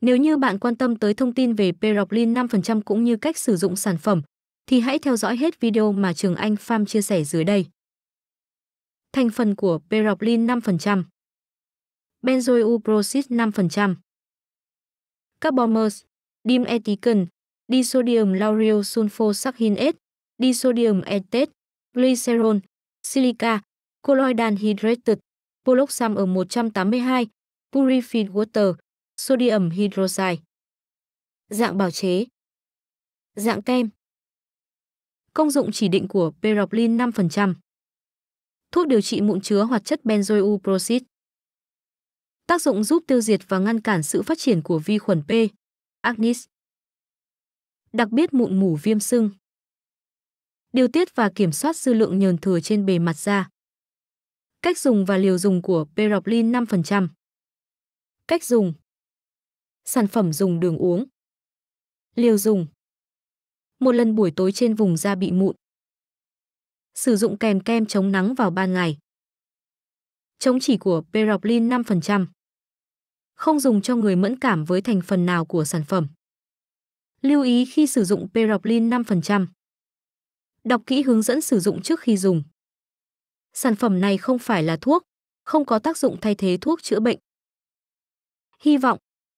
Nếu như bạn quan tâm tới thông tin về Peroplin 5% cũng như cách sử dụng sản phẩm, thì hãy theo dõi hết video mà Trường Anh Farm chia sẻ dưới đây. Thành phần của Peroplin 5% Benzoyl 5% Carbomers, Dimethicon, Disodium lauryl sulfosacchinate, Disodium etate, Glycerol, Silica, Colloidal hydrated, Poloxam ở 182, Purified water, sodium hydroxide. Dạng bào chế Dạng kem Công dụng chỉ định của Peroplin 5% Thuốc điều trị mụn chứa hoạt chất benzoyl proxid Tác dụng giúp tiêu diệt và ngăn cản sự phát triển của vi khuẩn P. Acnis Đặc biệt mụn mủ viêm sưng Điều tiết và kiểm soát dư lượng nhờn thừa trên bề mặt da Cách dùng và liều dùng của Peroplin 5% Cách dùng sản phẩm dùng đường uống. Liều dùng. Một lần buổi tối trên vùng da bị mụn. Sử dụng kèm kem chống nắng vào ban ngày. Chống chỉ của Peroplin 5%. Không dùng cho người mẫn cảm với thành phần nào của sản phẩm. Lưu ý khi sử dụng Peroplin 5%. Đọc kỹ hướng dẫn sử dụng trước khi dùng. Sản phẩm này không phải là thuốc, không có tác dụng thay thế thuốc chữa bệnh. Hy vọng